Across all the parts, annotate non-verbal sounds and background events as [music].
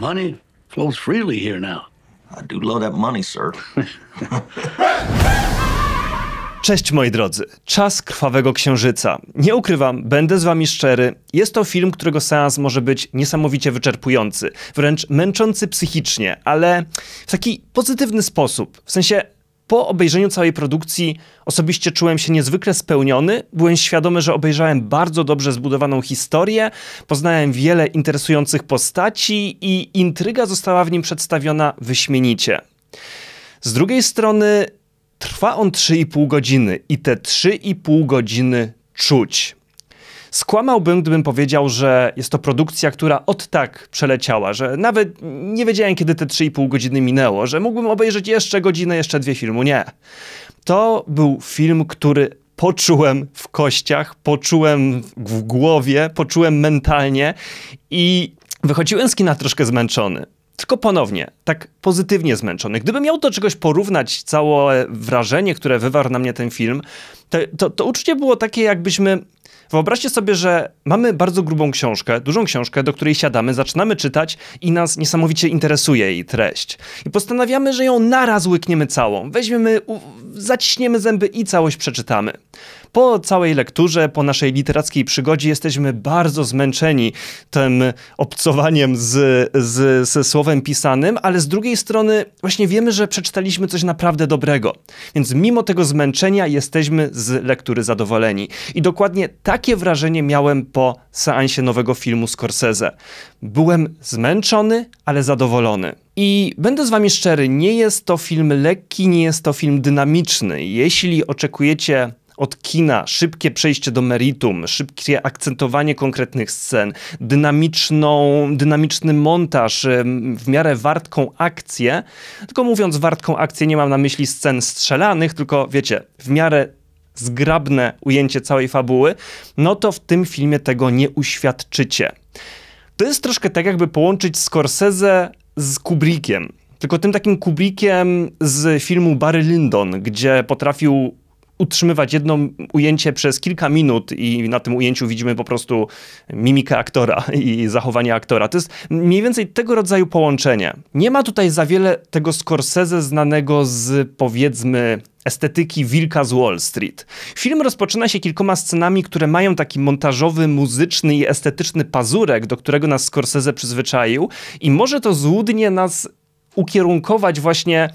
Money flows freely here now. I do love that money, sir. [laughs] Cześć moi drodzy, czas krwawego księżyca. Nie ukrywam, będę z wami szczery, jest to film, którego seans może być niesamowicie wyczerpujący, wręcz męczący psychicznie, ale w taki pozytywny sposób. W sensie po obejrzeniu całej produkcji osobiście czułem się niezwykle spełniony. Byłem świadomy, że obejrzałem bardzo dobrze zbudowaną historię, poznałem wiele interesujących postaci i intryga została w nim przedstawiona wyśmienicie. Z drugiej strony trwa on 3,5 godziny i te 3,5 godziny czuć. Skłamałbym, gdybym powiedział, że jest to produkcja, która od tak przeleciała, że nawet nie wiedziałem, kiedy te 3,5 godziny minęło, że mógłbym obejrzeć jeszcze godzinę, jeszcze dwie filmu. Nie. To był film, który poczułem w kościach, poczułem w głowie, poczułem mentalnie i wychodziłem z kina troszkę zmęczony. Tylko ponownie, tak pozytywnie zmęczony. Gdybym miał do czegoś porównać całe wrażenie, które wywarł na mnie ten film, to, to, to uczucie było takie, jakbyśmy Wyobraźcie sobie, że mamy bardzo grubą książkę, dużą książkę, do której siadamy, zaczynamy czytać i nas niesamowicie interesuje jej treść. I postanawiamy, że ją naraz łykniemy całą. Weźmiemy, zaciśniemy zęby i całość przeczytamy. Po całej lekturze, po naszej literackiej przygodzie jesteśmy bardzo zmęczeni tym obcowaniem z, z, ze słowem pisanym, ale z drugiej strony właśnie wiemy, że przeczytaliśmy coś naprawdę dobrego, więc mimo tego zmęczenia jesteśmy z lektury zadowoleni. I dokładnie takie wrażenie miałem po seansie nowego filmu Scorsese. Byłem zmęczony, ale zadowolony. I będę z wami szczery, nie jest to film lekki, nie jest to film dynamiczny. Jeśli oczekujecie od kina, szybkie przejście do meritum, szybkie akcentowanie konkretnych scen, dynamiczną, dynamiczny montaż, w miarę wartką akcję. Tylko mówiąc wartką akcję, nie mam na myśli scen strzelanych, tylko wiecie, w miarę zgrabne ujęcie całej fabuły, no to w tym filmie tego nie uświadczycie. To jest troszkę tak, jakby połączyć Scorsese z Kubrickiem. Tylko tym takim Kubrickiem z filmu Barry Lyndon, gdzie potrafił utrzymywać jedno ujęcie przez kilka minut i na tym ujęciu widzimy po prostu mimikę aktora i zachowanie aktora. To jest mniej więcej tego rodzaju połączenie. Nie ma tutaj za wiele tego Scorsese znanego z powiedzmy estetyki Wilka z Wall Street. Film rozpoczyna się kilkoma scenami, które mają taki montażowy, muzyczny i estetyczny pazurek, do którego nas Scorsese przyzwyczaił i może to złudnie nas ukierunkować właśnie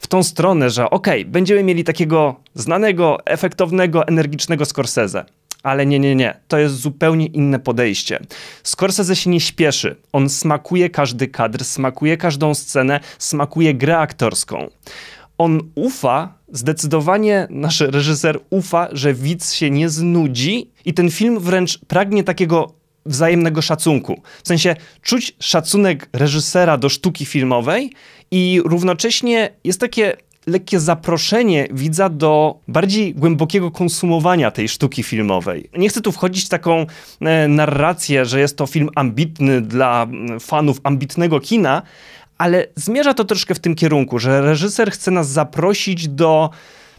w tą stronę, że okej, okay, będziemy mieli takiego znanego, efektownego, energicznego Scorsese. Ale nie, nie, nie, to jest zupełnie inne podejście. Scorsese się nie śpieszy. On smakuje każdy kadr, smakuje każdą scenę, smakuje grę aktorską. On ufa, zdecydowanie nasz reżyser ufa, że widz się nie znudzi i ten film wręcz pragnie takiego wzajemnego szacunku. W sensie czuć szacunek reżysera do sztuki filmowej i równocześnie jest takie lekkie zaproszenie widza do bardziej głębokiego konsumowania tej sztuki filmowej. Nie chcę tu wchodzić w taką e, narrację, że jest to film ambitny dla mm, fanów ambitnego kina, ale zmierza to troszkę w tym kierunku, że reżyser chce nas zaprosić do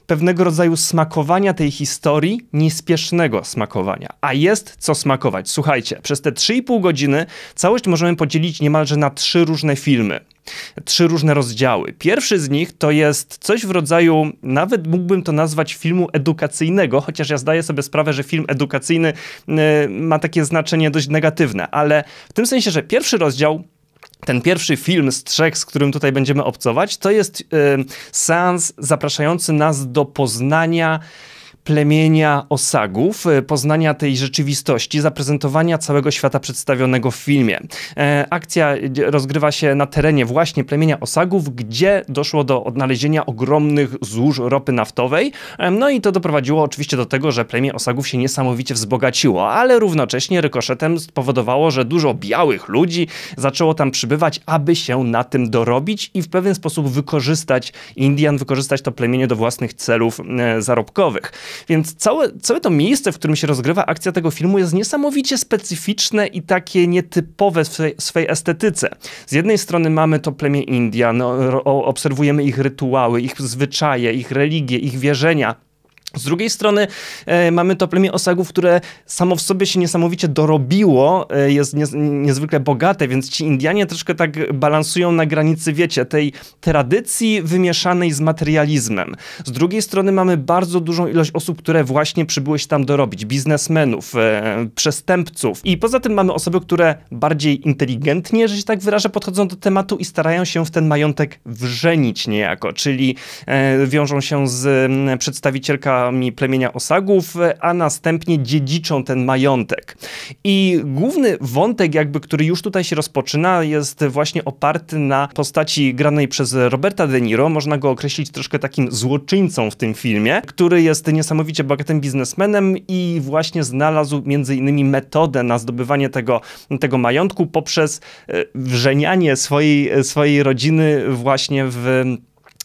pewnego rodzaju smakowania tej historii, niespiesznego smakowania. A jest co smakować. Słuchajcie, przez te 3,5 godziny całość możemy podzielić niemalże na trzy różne filmy. Trzy różne rozdziały. Pierwszy z nich to jest coś w rodzaju, nawet mógłbym to nazwać filmu edukacyjnego, chociaż ja zdaję sobie sprawę, że film edukacyjny y, ma takie znaczenie dość negatywne, ale w tym sensie, że pierwszy rozdział ten pierwszy film z trzech, z którym tutaj będziemy obcować, to jest y, seans zapraszający nas do poznania plemienia osagów, e, poznania tej rzeczywistości, zaprezentowania całego świata przedstawionego w filmie. E, akcja e, rozgrywa się na terenie właśnie plemienia osagów, gdzie doszło do odnalezienia ogromnych złóż ropy naftowej. No i to doprowadziło oczywiście do tego, że plemię osagów się niesamowicie wzbogaciło, ale równocześnie rykoszetem spowodowało, że dużo białych ludzi zaczęło tam przybywać, aby się na tym dorobić i w pewien sposób wykorzystać Indian, wykorzystać to plemienie do własnych celów zarobkowych. Więc całe, całe to miejsce, w którym się rozgrywa akcja tego filmu jest niesamowicie specyficzne i takie nietypowe w swej, swej estetyce. Z jednej strony mamy to plemię Indian, no, obserwujemy ich rytuały, ich zwyczaje, ich religie, ich wierzenia. Z drugiej strony e, mamy to plemię osagów, które samo w sobie się niesamowicie dorobiło, e, jest nie, niezwykle bogate, więc ci Indianie troszkę tak balansują na granicy, wiecie, tej tradycji wymieszanej z materializmem. Z drugiej strony mamy bardzo dużą ilość osób, które właśnie przybyły się tam dorobić, biznesmenów, e, przestępców i poza tym mamy osoby, które bardziej inteligentnie, że się tak wyrażę, podchodzą do tematu i starają się w ten majątek wrzenić niejako, czyli e, wiążą się z przedstawicielka członkami plemienia Osagów, a następnie dziedziczą ten majątek. I główny wątek, jakby, który już tutaj się rozpoczyna, jest właśnie oparty na postaci granej przez Roberta De Niro. Można go określić troszkę takim złoczyńcą w tym filmie, który jest niesamowicie bogatym biznesmenem i właśnie znalazł między innymi metodę na zdobywanie tego, tego majątku poprzez e, wrzenianie swojej, e, swojej rodziny właśnie w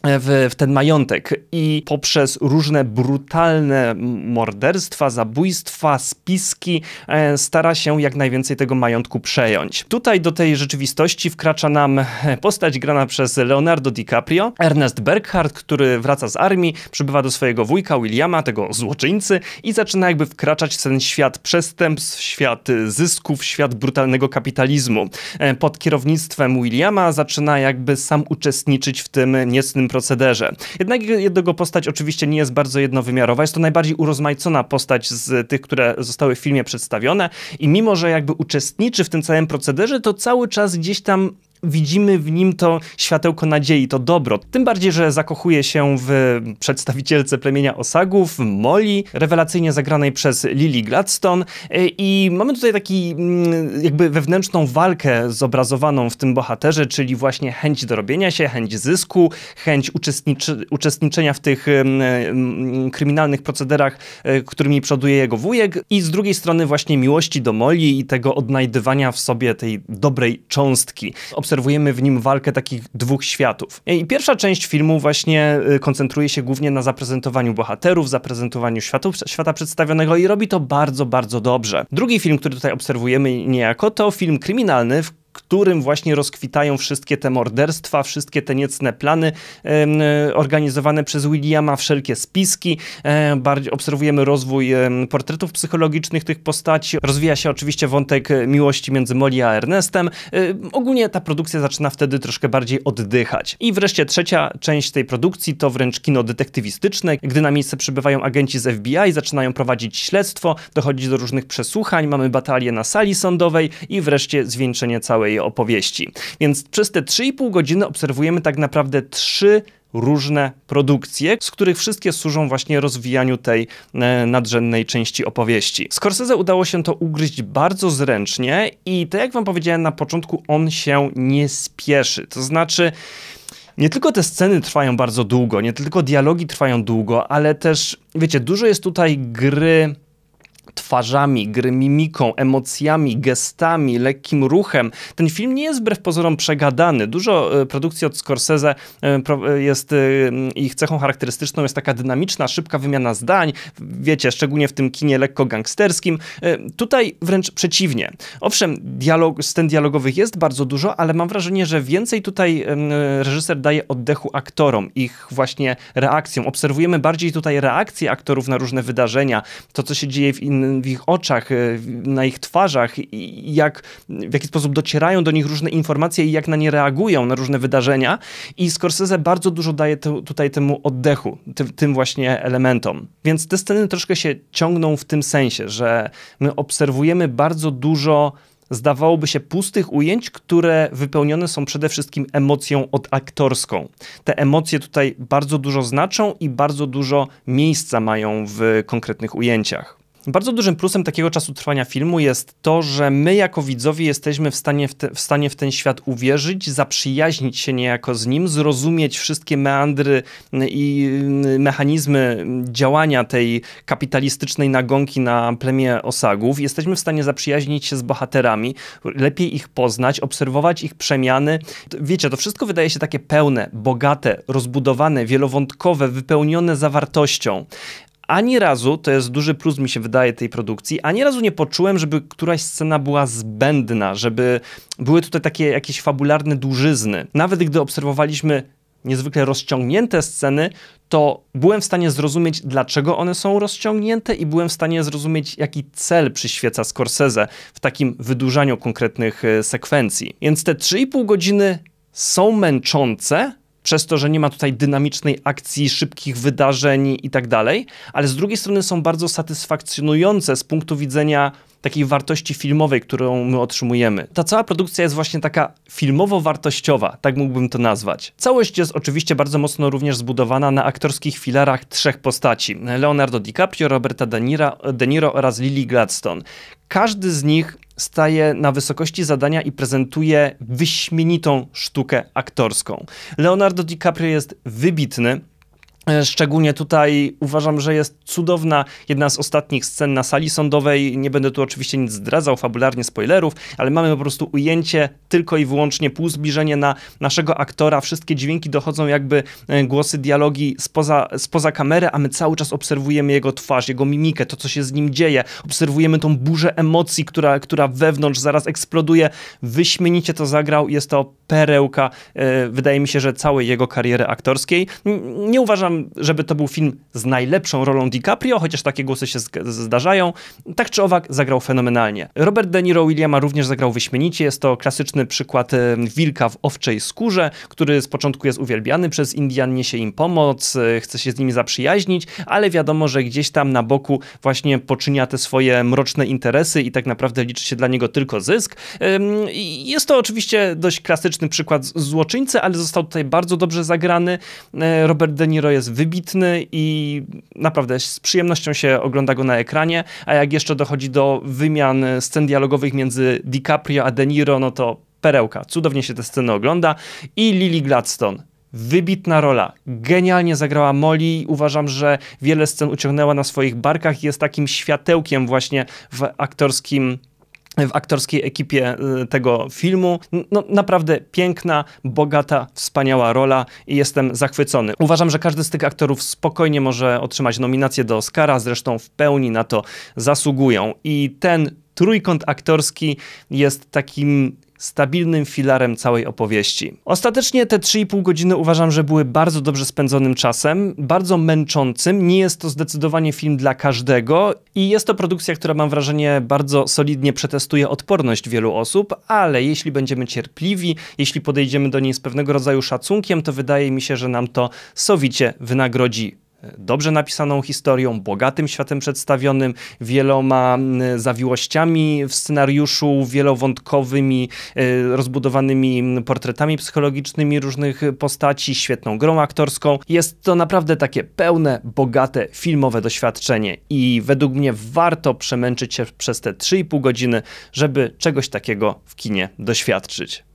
w, w, ten majątek i poprzez różne brutalne morderstwa, zabójstwa, spiski e, stara się jak najwięcej tego majątku przejąć. Tutaj do tej rzeczywistości wkracza nam e, postać grana przez Leonardo DiCaprio, Ernest Berghardt, który wraca z armii, przybywa do swojego wujka Williama, tego złoczyńcy i zaczyna jakby wkraczać w ten świat przestępstw, świat zysków, świat brutalnego kapitalizmu. E, pod kierownictwem Williama zaczyna jakby sam uczestniczyć w tym niecnym procederze. Jednak jego postać oczywiście nie jest bardzo jednowymiarowa, jest to najbardziej urozmaicona postać z tych, które zostały w filmie przedstawione i mimo, że jakby uczestniczy w tym całym procederze, to cały czas gdzieś tam widzimy w nim to światełko nadziei, to dobro. Tym bardziej, że zakochuje się w przedstawicielce plemienia Osagów, Molly, rewelacyjnie zagranej przez Lily Gladstone e, i mamy tutaj taki mm, jakby wewnętrzną walkę zobrazowaną w tym bohaterze, czyli właśnie chęć dorobienia się, chęć zysku, chęć uczestniczy, uczestniczenia w tych mm, mm, kryminalnych procederach, e, którymi przoduje jego wujek i z drugiej strony właśnie miłości do Molly i tego odnajdywania w sobie tej dobrej cząstki obserwujemy w nim walkę takich dwóch światów. I pierwsza część filmu właśnie y, koncentruje się głównie na zaprezentowaniu bohaterów, zaprezentowaniu światu, świata przedstawionego i robi to bardzo, bardzo dobrze. Drugi film, który tutaj obserwujemy niejako, to film kryminalny, w którym właśnie rozkwitają wszystkie te morderstwa, wszystkie te niecne plany e, organizowane przez Williama, wszelkie spiski. E, obserwujemy rozwój portretów psychologicznych tych postaci. Rozwija się oczywiście wątek e, miłości między Molly a Ernestem. Ogólnie ta produkcja zaczyna wtedy troszkę bardziej oddychać. I wreszcie trzecia część tej produkcji to wręcz kino detektywistyczne, gdy na miejsce przybywają agenci z FBI, zaczynają prowadzić śledztwo, dochodzi do różnych przesłuchań, mamy batalię na sali sądowej i wreszcie zwieńczenie całej całej opowieści. Więc przez te 3,5 godziny obserwujemy tak naprawdę trzy różne produkcje, z których wszystkie służą właśnie rozwijaniu tej e, nadrzędnej części opowieści. Scorsese udało się to ugryźć bardzo zręcznie i tak jak wam powiedziałem na początku, on się nie spieszy. To znaczy nie tylko te sceny trwają bardzo długo, nie tylko dialogi trwają długo, ale też, wiecie, dużo jest tutaj gry twarzami, gry mimiką, emocjami, gestami, lekkim ruchem. Ten film nie jest wbrew pozorom przegadany. Dużo e, produkcji od Scorsese e, e, jest ich cechą charakterystyczną jest taka dynamiczna, szybka wymiana zdań, wiecie, szczególnie w tym kinie lekko gangsterskim. Tutaj wręcz przeciwnie. Owszem, dialog, scen dialogowych jest bardzo dużo, ale mam wrażenie, że więcej tutaj reżyser daje oddechu aktorom, ich właśnie reakcjom. Obserwujemy bardziej tutaj reakcje aktorów na różne wydarzenia, to co się dzieje w, in, w ich oczach, e, na ich twarzach, jak, w jaki sposób docierają do nich różne informacje i jak na nie reagują, na różne wydarzenia. I Scorsese bardzo dużo daje tutaj temu oddechu, ty, tym właśnie elementom. Więc te sceny troszkę się ciągną w tym sensie, że my obserwujemy bardzo dużo zdawałoby się pustych ujęć, które wypełnione są przede wszystkim emocją odaktorską. Te emocje tutaj bardzo dużo znaczą i bardzo dużo miejsca mają w konkretnych ujęciach. Bardzo dużym plusem takiego czasu trwania filmu jest to, że my jako widzowie jesteśmy w stanie w, te, w stanie w ten świat uwierzyć, zaprzyjaźnić się niejako z nim, zrozumieć wszystkie meandry mm, i mm, mechanizmy działania tej kapitalistycznej nagonki na plemię osagów. Jesteśmy w stanie zaprzyjaźnić się z bohaterami, lepiej ich poznać, obserwować ich przemiany. Wiecie, to wszystko wydaje się takie pełne, bogate, rozbudowane, wielowątkowe, wypełnione zawartością ani razu, to jest duży plus mi się wydaje tej produkcji, ani razu nie poczułem, żeby któraś scena była zbędna, żeby były tutaj takie jakieś fabularne dłużyzny. Nawet gdy obserwowaliśmy niezwykle rozciągnięte sceny, to byłem w stanie zrozumieć, dlaczego one są rozciągnięte i byłem w stanie zrozumieć, jaki cel przyświeca Scorsese w takim wydłużaniu konkretnych e, sekwencji. Więc te 3,5 godziny są męczące, przez to, że nie ma tutaj dynamicznej akcji, szybkich wydarzeń i tak dalej, ale z drugiej strony są bardzo satysfakcjonujące z punktu widzenia takiej wartości filmowej, którą my otrzymujemy. Ta cała produkcja jest właśnie taka filmowo-wartościowa, tak mógłbym to nazwać. Całość jest oczywiście bardzo mocno również zbudowana na aktorskich filarach trzech postaci: Leonardo DiCaprio, Roberta De Niro, De Niro oraz Lily Gladstone. Każdy z nich staje na wysokości zadania i prezentuje wyśmienitą sztukę aktorską. Leonardo DiCaprio jest wybitny, E, szczególnie tutaj uważam, że jest cudowna jedna z ostatnich scen na sali sądowej. Nie będę tu oczywiście nic zdradzał, fabularnie spoilerów, ale mamy po prostu ujęcie tylko i wyłącznie, pół zbliżenie na naszego aktora. Wszystkie dźwięki dochodzą jakby e, głosy, dialogi spoza, spoza kamery, a my cały czas obserwujemy jego twarz, jego mimikę, to co się z nim dzieje. Obserwujemy tą burzę emocji, która, która wewnątrz zaraz eksploduje. Wyśmienicie to zagrał. Jest to perełka, e, wydaje mi się, że całej jego kariery aktorskiej. Nie uważam żeby to był film z najlepszą rolą DiCaprio, chociaż takie głosy się zdarzają. Tak czy owak, zagrał fenomenalnie. Robert De Niro Williama również zagrał wyśmienicie. Jest to klasyczny przykład e, wilka w owczej skórze, który z początku jest uwielbiany przez Indian, niesie im pomoc, e, chce się z nimi zaprzyjaźnić, ale wiadomo, że gdzieś tam na boku właśnie poczynia te swoje mroczne interesy i tak naprawdę liczy się dla niego tylko zysk. Jest to oczywiście dość klasyczny przykład złoczyńcy, ale został tutaj bardzo dobrze zagrany. E, Robert De Niro jest jest wybitny i naprawdę z przyjemnością się ogląda go na ekranie, a jak jeszcze dochodzi do wymian scen dialogowych między DiCaprio a De Niro, no to perełka. Cudownie się te sceny ogląda. I Lily Gladstone. Wybitna rola. Genialnie zagrała Molly. Uważam, że wiele scen uciągnęła na swoich barkach. i Jest takim światełkiem właśnie w aktorskim w aktorskiej ekipie e, tego filmu. No, naprawdę piękna, bogata, wspaniała rola i jestem zachwycony. Uważam, że każdy z tych aktorów spokojnie może otrzymać nominację do Oscara, zresztą w pełni na to zasługują. I ten trójkąt aktorski jest takim stabilnym filarem całej opowieści. Ostatecznie te 3,5 godziny uważam, że były bardzo dobrze spędzonym czasem, bardzo męczącym. Nie jest to zdecydowanie film dla każdego i jest to produkcja, która mam wrażenie bardzo solidnie przetestuje odporność wielu osób, ale jeśli będziemy cierpliwi, jeśli podejdziemy do niej z pewnego rodzaju szacunkiem, to wydaje mi się, że nam to sowicie wynagrodzi dobrze napisaną historią, bogatym światem przedstawionym, wieloma zawiłościami w scenariuszu, wielowątkowymi, e, rozbudowanymi portretami psychologicznymi różnych postaci, świetną grą aktorską. Jest to naprawdę takie pełne, bogate, filmowe doświadczenie i według mnie warto przemęczyć się przez te 3,5 godziny, żeby czegoś takiego w kinie doświadczyć.